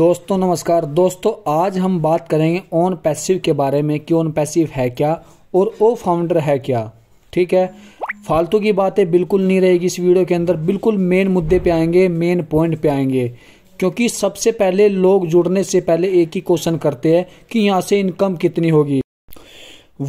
दोस्तों नमस्कार दोस्तों आज हम बात करेंगे ओन पैसिव के बारे में कि ओन पैसिव है क्या और ओ फाउंडर है क्या ठीक है फालतू की बातें बिल्कुल नहीं रहेगी इस वीडियो के अंदर बिल्कुल मेन मुद्दे पे आएंगे मेन पॉइंट पे आएंगे क्योंकि सबसे पहले लोग जुड़ने से पहले एक ही क्वेश्चन करते हैं कि यहाँ से इनकम कितनी होगी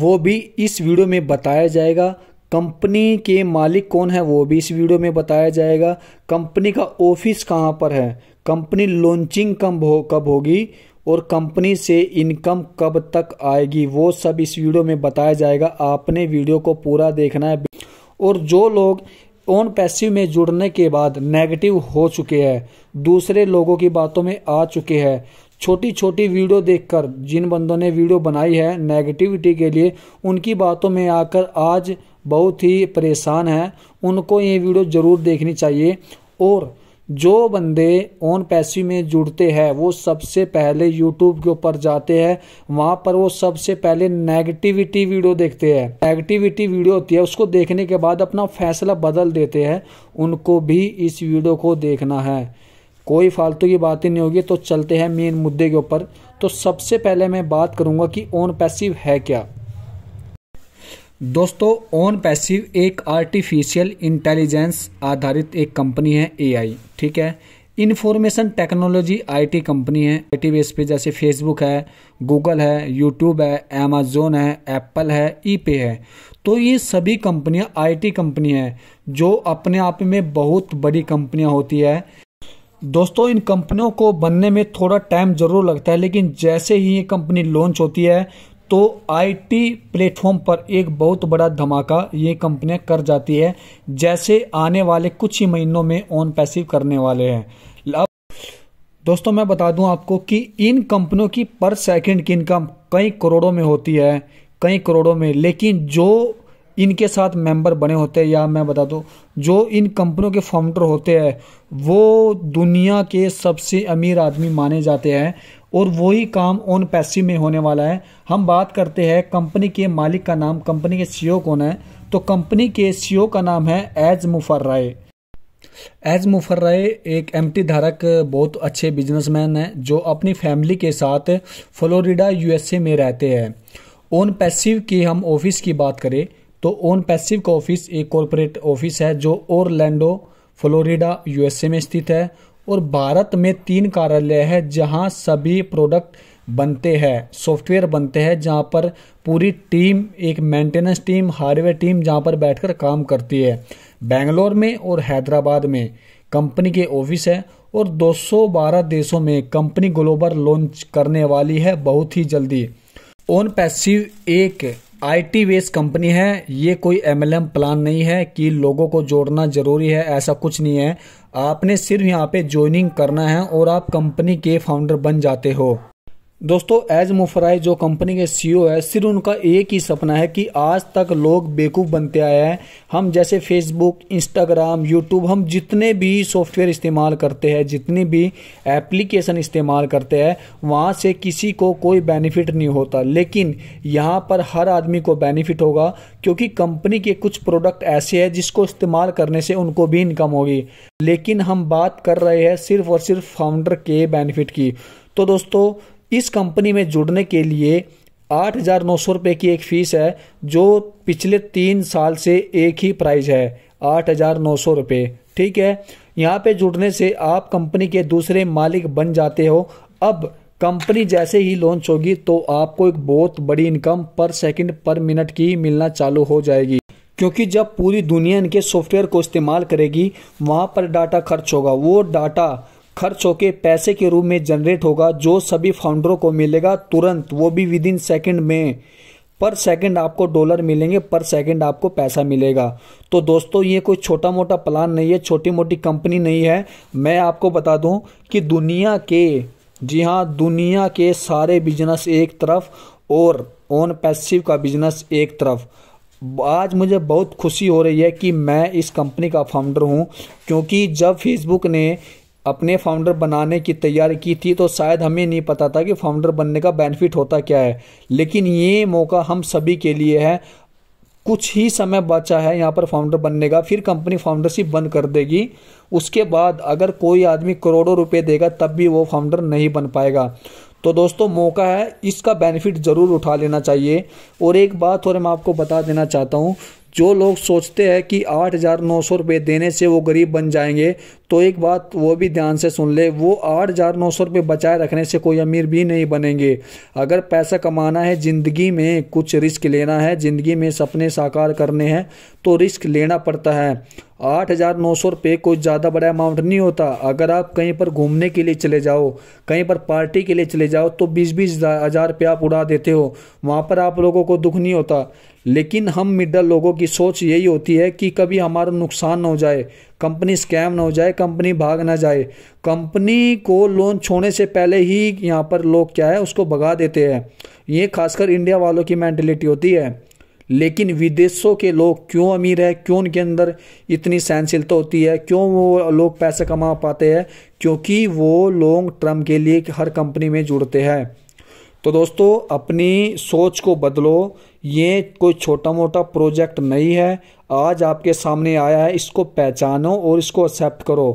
वो भी इस वीडियो में बताया जाएगा कंपनी के मालिक कौन है वो भी इस वीडियो में बताया जाएगा कंपनी का ऑफिस कहाँ पर है कंपनी लॉन्चिंग कब हो कब होगी और कंपनी से इनकम कब तक आएगी वो सब इस वीडियो में बताया जाएगा आपने वीडियो को पूरा देखना है और जो लोग ऑन पैसिव में जुड़ने के बाद नेगेटिव हो चुके हैं दूसरे लोगों की बातों में आ चुके हैं छोटी छोटी वीडियो देखकर जिन बंदों ने वीडियो बनाई है नेगेटिविटी के लिए उनकी बातों में आकर आज बहुत ही परेशान हैं उनको ये वीडियो ज़रूर देखनी चाहिए और जो बंदे ओन पैसिव में जुड़ते हैं वो सबसे पहले यूट्यूब के ऊपर जाते हैं वहाँ पर वो सबसे पहले नेगेटिविटी वीडियो देखते हैं नेगेटिविटी वीडियो होती है उसको देखने के बाद अपना फैसला बदल देते हैं उनको भी इस वीडियो को देखना है कोई फालतू की बातें नहीं होगी तो चलते हैं मेन मुद्दे के ऊपर तो सबसे पहले मैं बात करूँगा कि ओन पैसिव है क्या दोस्तों ओन पैसिव एक आर्टिफिशियल इंटेलिजेंस आधारित एक कंपनी है एआई ठीक है इंफॉर्मेशन टेक्नोलॉजी आईटी कंपनी है आईटी बेस पे जैसे फेसबुक है गूगल है यूट्यूब है अमेजोन है एप्पल है ई e पे है तो ये सभी कंपनियां आईटी कंपनी है जो अपने आप में बहुत बड़ी कंपनियां होती है दोस्तों इन कंपनियों को बनने में थोड़ा टाइम ज़रूर लगता है लेकिन जैसे ही ये कंपनी लॉन्च होती है तो आईटी प्लेटफॉर्म पर एक बहुत बड़ा धमाका ये कंपनियां कर जाती है जैसे आने वाले कुछ ही महीनों में ऑन पैसिव करने वाले हैं दोस्तों मैं बता दूं आपको कि इन कंपनियों की पर सेकंड की इनकम कई करोड़ों में होती है कई करोड़ों में लेकिन जो इनके साथ मेंबर बने होते हैं या मैं बता दूँ जो इन कंपनियों के फाउंडर होते हैं वो दुनिया के सबसे अमीर आदमी माने जाते हैं और वही काम ओन पैसे में होने वाला है हम बात करते हैं कंपनी के मालिक का नाम कंपनी के सीईओ e कौन है तो कंपनी के सीईओ e का नाम है एज मुफर राय एज मुफर राय एक एम धारक बहुत अच्छे बिजनेसमैन हैं जो अपनी फैमिली के साथ फ्लोरिडा यूएसए में रहते हैं ओन पैसिव की हम ऑफिस की बात करें तो ओन पैसिव का ऑफिस एक कॉरपोरेट ऑफिस है जो ओरलैंडो फ्लोरिडा यूएसए में स्थित है और भारत में तीन कार्यालय है जहां सभी प्रोडक्ट बनते हैं सॉफ्टवेयर बनते हैं जहां पर पूरी टीम एक मेंटेनेंस टीम हार्डवेयर टीम जहां पर बैठकर काम करती है बेंगलोर में और हैदराबाद में कंपनी के ऑफिस है और 212 देशों में कंपनी ग्लोबल लॉन्च करने वाली है बहुत ही जल्दी ओन पैसिव एक आईटी बेस्ड कंपनी है ये कोई एमएलएम प्लान नहीं है कि लोगों को जोड़ना ज़रूरी है ऐसा कुछ नहीं है आपने सिर्फ यहाँ पे ज्वाइनिंग करना है और आप कंपनी के फाउंडर बन जाते हो दोस्तों एज मुफराई जो कंपनी के सीईओ e है सिर्फ उनका एक ही सपना है कि आज तक लोग बेवकूफ़ बनते आए हैं हम जैसे फेसबुक इंस्टाग्राम यूट्यूब हम जितने भी सॉफ्टवेयर इस्तेमाल करते हैं जितनी भी एप्लीकेशन इस्तेमाल करते हैं वहाँ से किसी को कोई बेनिफिट नहीं होता लेकिन यहाँ पर हर आदमी को बेनिफिट होगा क्योंकि कंपनी के कुछ प्रोडक्ट ऐसे हैं जिसको इस्तेमाल करने से उनको भी इनकम होगी लेकिन हम बात कर रहे हैं सिर्फ और सिर्फ फाउंडर के बेनिफिट की तो दोस्तों इस कंपनी में जुड़ने के लिए आठ हज़ार नौ सौ रुपये की एक फ़ीस है जो पिछले तीन साल से एक ही प्राइस है आठ हज़ार नौ सौ रुपये ठीक है यहाँ पे जुड़ने से आप कंपनी के दूसरे मालिक बन जाते हो अब कंपनी जैसे ही लॉन्च होगी तो आपको एक बहुत बड़ी इनकम पर सेकंड पर मिनट की मिलना चालू हो जाएगी क्योंकि जब पूरी दुनिया इनके सॉफ्टवेयर को इस्तेमाल करेगी वहाँ पर डाटा खर्च होगा वो डाटा खर्च होके पैसे के रूप में जनरेट होगा जो सभी फाउंडरों को मिलेगा तुरंत वो भी विद इन सेकेंड में पर सेकंड आपको डॉलर मिलेंगे पर सेकंड आपको पैसा मिलेगा तो दोस्तों ये कोई छोटा मोटा प्लान नहीं है छोटी मोटी कंपनी नहीं है मैं आपको बता दूं कि दुनिया के जी हाँ दुनिया के सारे बिजनेस एक तरफ और ऑन पैसिव का बिजनेस एक तरफ आज मुझे बहुत खुशी हो रही है कि मैं इस कंपनी का फाउंडर हूँ क्योंकि जब फेसबुक ने अपने फाउंडर बनाने की तैयारी की थी तो शायद हमें नहीं पता था कि फाउंडर बनने का बेनिफिट होता क्या है लेकिन ये मौका हम सभी के लिए है कुछ ही समय बचा है यहाँ पर फाउंडर बनने का फिर कंपनी फाउंडरशिप बंद कर देगी उसके बाद अगर कोई आदमी करोड़ों रुपए देगा तब भी वो फाउंडर नहीं बन पाएगा तो दोस्तों मौका है इसका बेनिफिट ज़रूर उठा लेना चाहिए और एक बात और मैं आपको बता देना चाहता हूँ जो लोग सोचते हैं कि आठ हज़ार नौ सौ रुपये देने से वो गरीब बन जाएंगे तो एक बात वो भी ध्यान से सुन ले वो आठ हज़ार नौ सौ रुपये बचाए रखने से कोई अमीर भी नहीं बनेंगे अगर पैसा कमाना है ज़िंदगी में कुछ रिस्क लेना है ज़िंदगी में सपने साकार करने हैं तो रिस्क लेना पड़ता है आठ हज़ार नौ सौ रुपये कोई ज़्यादा बड़ा अमाउंट नहीं होता अगर आप कहीं पर घूमने के लिए चले जाओ कहीं पर पार्टी के लिए चले जाओ तो बीस बीस हज़ार रुपये आप उड़ा देते हो वहाँ पर आप लोगों को दुख नहीं होता लेकिन हम मिडल लोगों की सोच यही होती है कि कभी हमारा नुकसान ना हो जाए कंपनी स्कैम ना हो जाए कंपनी भाग ना जाए कंपनी को लोन छोड़ने से पहले ही यहाँ पर लोग क्या है उसको भगा देते हैं ये खासकर इंडिया वालों की मैंटिलिटी होती है लेकिन विदेशों के लोग क्यों अमीर है क्यों उनके अंदर इतनी सहनशीलता होती है क्यों वो लोग पैसे कमा पाते हैं क्योंकि वो लॉन्ग टर्म के लिए हर कंपनी में जुड़ते हैं तो दोस्तों अपनी सोच को बदलो ये कोई छोटा मोटा प्रोजेक्ट नहीं है आज आपके सामने आया है इसको पहचानो और इसको एक्सेप्ट करो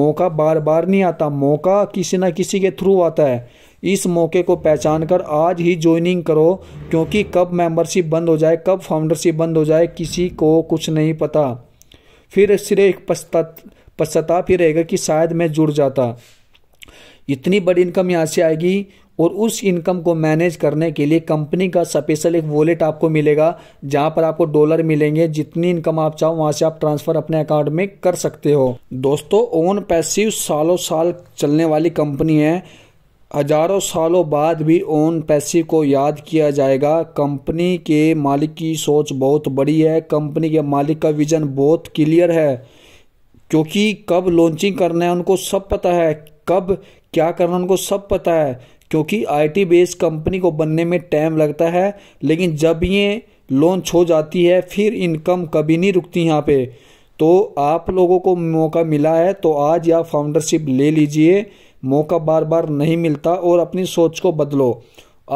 मौका बार बार नहीं आता मौका किसी ना किसी के थ्रू आता है इस मौके को पहचान कर आज ही ज्वाइनिंग करो क्योंकि कब मेंबरशिप बंद हो जाए कब फाउंडरशिप बंद हो जाए किसी को कुछ नहीं पता फिर सिरे एक पश्चाताप ही रहेगा कि शायद मैं जुड़ जाता इतनी बड़ी इनकम यहाँ से आएगी और उस इनकम को मैनेज करने के लिए कंपनी का स्पेशल एक वॉलेट आपको मिलेगा जहाँ पर आपको डॉलर मिलेंगे जितनी इनकम आप चाहो वहाँ से आप ट्रांसफ़र अपने अकाउंट में कर सकते हो दोस्तों ओन पैसिव सालों साल चलने वाली कंपनी है हजारों सालों बाद भी ओन पैसी को याद किया जाएगा कंपनी के मालिक की सोच बहुत बड़ी है कंपनी के मालिक का विज़न बहुत क्लियर है क्योंकि कब लॉन्चिंग करना है उनको सब पता है कब क्या करना है उनको सब पता है क्योंकि आईटी बेस्ड कंपनी को बनने में टाइम लगता है लेकिन जब ये लॉन्च हो जाती है फिर इनकम कभी नहीं रुकती यहाँ पे तो आप लोगों को मौका मिला है तो आज आप फाउंडरशिप ले लीजिए मौका बार बार नहीं मिलता और अपनी सोच को बदलो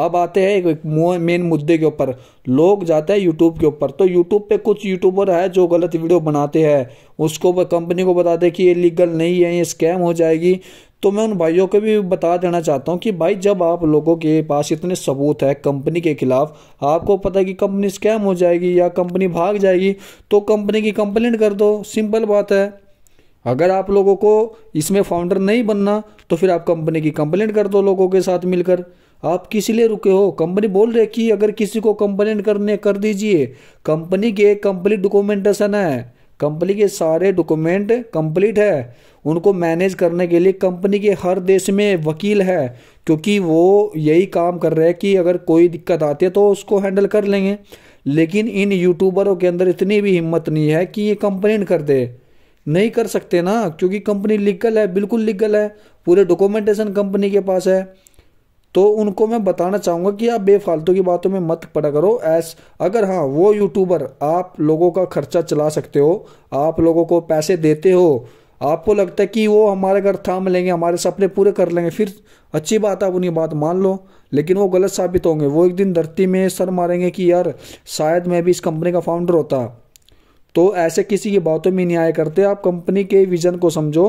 अब आते हैं एक मेन मुद्दे के ऊपर लोग जाते हैं यूट्यूब के ऊपर तो यूट्यूब पे कुछ यूट्यूबर है जो गलत वीडियो बनाते हैं उसको कंपनी को बताते हैं कि ये लीगल नहीं है ये स्कैम हो जाएगी तो मैं उन भाइयों को भी बता देना चाहता हूँ कि भाई जब आप लोगों के पास इतने सबूत है कंपनी के खिलाफ आपको पता है कि कंपनी स्कैम हो जाएगी या कंपनी भाग जाएगी तो कंपनी की कंप्लेंट कर दो सिंपल बात है अगर आप लोगों को इसमें फाउंडर नहीं बनना तो फिर आप कंपनी की कंप्लेंट कर दो लोगों के साथ मिलकर आप किस लिए रुके हो कंपनी बोल रहे कि अगर किसी को कंप्लेंट करने कर दीजिए कंपनी के कंप्लीट डॉक्यूमेंटेशन है कंपनी के सारे डॉक्यूमेंट कंप्लीट है उनको मैनेज करने के लिए कंपनी के हर देश में वकील है क्योंकि वो यही काम कर रहे हैं कि अगर कोई दिक्कत आती है तो उसको हैंडल कर लेंगे लेकिन इन यूट्यूबरों के अंदर इतनी भी हिम्मत नहीं है कि ये कंप्लेंट कर दे नहीं कर सकते ना क्योंकि कंपनी लीगल है बिल्कुल लीगल है पूरे डॉक्यूमेंटेशन कंपनी के पास है तो उनको मैं बताना चाहूँगा कि आप बेफालतू की बातों में मत पड़ा करो ऐस अगर हाँ वो यूट्यूबर आप लोगों का खर्चा चला सकते हो आप लोगों को पैसे देते हो आपको लगता है कि वो हमारे घर थाम लेंगे हमारे सपने पूरे कर लेंगे फिर अच्छी बात है आप उनकी बात मान लो लेकिन वो गलत साबित होंगे वो एक दिन धरती में सर मारेंगे कि यार शायद मैं भी इस कंपनी का फाउंडर होता तो ऐसे किसी की बातों में नहीं आया करते आप कंपनी के विजन को समझो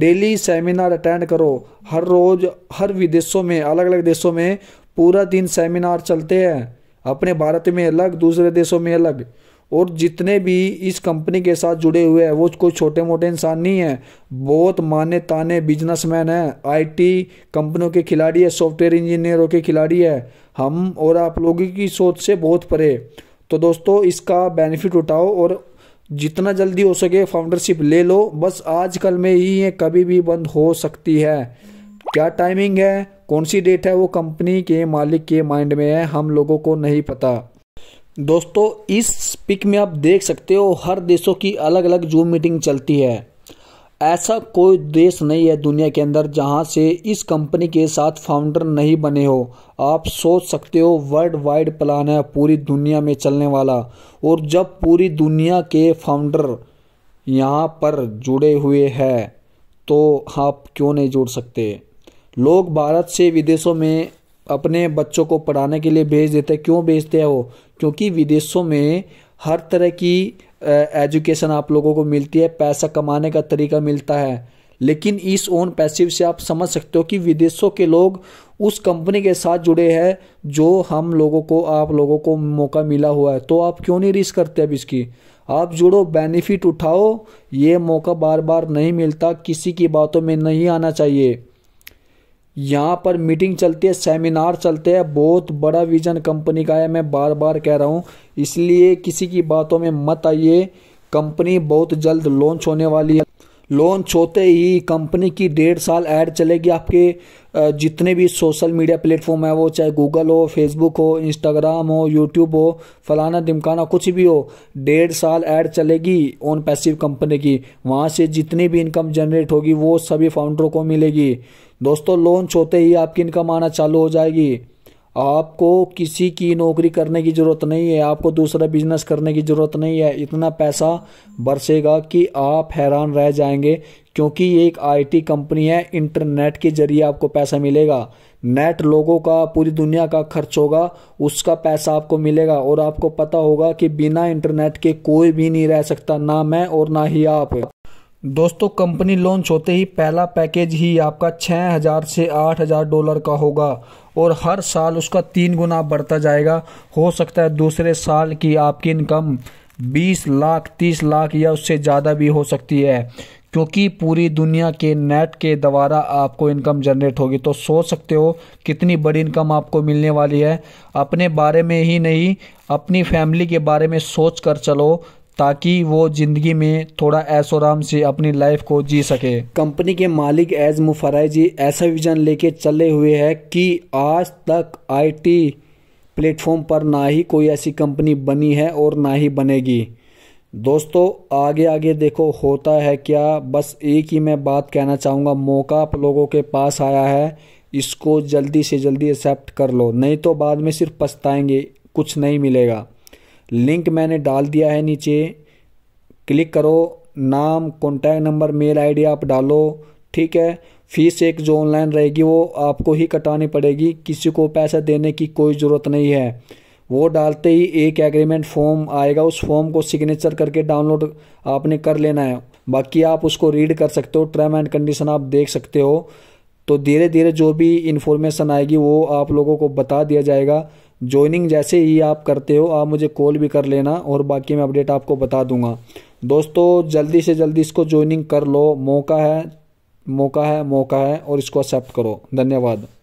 डेली सेमिनार अटेंड करो हर रोज़ हर विदेशों में अलग अलग देशों में पूरा दिन सेमिनार चलते हैं अपने भारत में अलग दूसरे देशों में अलग और जितने भी इस कंपनी के साथ जुड़े हुए हैं वो कोई छोटे मोटे इंसान नहीं हैं बहुत माने ताने बिजनेसमैन हैं आईटी कंपनियों के खिलाड़ी है सॉफ्टवेयर इंजीनियरों के खिलाड़ी है हम और आप लोगों की सोच से बहुत परे तो दोस्तों इसका बेनिफिट उठाओ और जितना जल्दी हो सके फाउंडरशिप ले लो बस आजकल में ही ये कभी भी बंद हो सकती है क्या टाइमिंग है कौन सी डेट है वो कंपनी के मालिक के माइंड में है हम लोगों को नहीं पता दोस्तों इस पिक में आप देख सकते हो हर देशों की अलग अलग जूम मीटिंग चलती है ऐसा कोई देश नहीं है दुनिया के अंदर जहां से इस कंपनी के साथ फाउंडर नहीं बने हो आप सोच सकते हो वर्ल्ड वाइड प्लान है पूरी दुनिया में चलने वाला और जब पूरी दुनिया के फाउंडर यहाँ पर जुड़े हुए हैं तो आप क्यों नहीं जुड़ सकते लोग भारत से विदेशों में अपने बच्चों को पढ़ाने के लिए भेज देते क्यों भेजते हैं वो क्योंकि विदेशों में हर तरह की एजुकेशन आप लोगों को मिलती है पैसा कमाने का तरीका मिलता है लेकिन इस ओन पैसिव से आप समझ सकते हो कि विदेशों के लोग उस कंपनी के साथ जुड़े हैं जो हम लोगों को आप लोगों को मौका मिला हुआ है तो आप क्यों नहीं रिस्क करते अब इसकी आप जुड़ो बेनिफिट उठाओ ये मौका बार बार नहीं मिलता किसी की बातों में नहीं आना चाहिए यहाँ पर मीटिंग चलती है सेमिनार चलते हैं बहुत बड़ा विजन कंपनी का है मैं बार बार कह रहा हूँ इसलिए किसी की बातों में मत आइए कंपनी बहुत जल्द लॉन्च होने वाली है लॉन्च होते ही कंपनी की डेढ़ साल ऐड चलेगी आपके जितने भी सोशल मीडिया प्लेटफॉर्म है वो चाहे गूगल हो फेसबुक हो इंस्टाग्राम हो यूट्यूब हो फलाना दिमकाना कुछ भी हो डेढ़ साल ऐड चलेगी ऑन पैसिव कंपनी की वहाँ से जितनी भी इनकम जनरेट होगी वो सभी फाउंडरों को मिलेगी दोस्तों लॉन्च होते ही आपकी इनकम आना चालू हो जाएगी आपको किसी की नौकरी करने की ज़रूरत नहीं है आपको दूसरा बिजनेस करने की ज़रूरत नहीं है इतना पैसा बरसेगा कि आप हैरान रह जाएंगे क्योंकि ये एक आईटी कंपनी है इंटरनेट के ज़रिए आपको पैसा मिलेगा नेट लोगों का पूरी दुनिया का खर्च होगा उसका पैसा आपको मिलेगा और आपको पता होगा कि बिना इंटरनेट के कोई भी नहीं रह सकता ना मैं और ना ही आप दोस्तों कंपनी लॉन्च होते ही पहला पैकेज ही आपका 6000 से 8000 डॉलर का होगा और हर साल उसका तीन गुना बढ़ता जाएगा हो सकता है दूसरे साल की आपकी इनकम 20 लाख 30 लाख या उससे ज़्यादा भी हो सकती है क्योंकि पूरी दुनिया के नेट के द्वारा आपको इनकम जनरेट होगी तो सोच सकते हो कितनी बड़ी इनकम आपको मिलने वाली है अपने बारे में ही नहीं अपनी फैमिली के बारे में सोच कर चलो ताकि वो ज़िंदगी में थोड़ा ऐसो आराम से अपनी लाइफ को जी सके कंपनी के मालिक एज मुफराई जी ऐसा विजन लेके चले हुए है कि आज तक आईटी प्लेटफॉर्म पर ना ही कोई ऐसी कंपनी बनी है और ना ही बनेगी दोस्तों आगे आगे देखो होता है क्या बस एक ही मैं बात कहना चाहूँगा मौका आप लोगों के पास आया है इसको जल्दी से जल्दी एक्सेप्ट कर लो नहीं तो बाद में सिर्फ पछताएंगे कुछ नहीं मिलेगा लिंक मैंने डाल दिया है नीचे क्लिक करो नाम कॉन्टैक्ट नंबर मेल आईडी आप डालो ठीक है फीस एक जो ऑनलाइन रहेगी वो आपको ही कटानी पड़ेगी किसी को पैसा देने की कोई ज़रूरत नहीं है वो डालते ही एक एग्रीमेंट फॉर्म आएगा उस फॉर्म को सिग्नेचर करके डाउनलोड आपने कर लेना है बाकी आप उसको रीड कर सकते हो टर्म एंड कंडीशन आप देख सकते हो तो धीरे धीरे जो भी इन्फॉर्मेशन आएगी वो आप लोगों को बता दिया जाएगा ज्वाइनिंग जैसे ही आप करते हो आप मुझे कॉल भी कर लेना और बाकी मैं अपडेट आपको बता दूंगा दोस्तों जल्दी से जल्दी इसको ज्वाइनिंग कर लो मौका है मौका है मौका है और इसको एक्सेप्ट करो धन्यवाद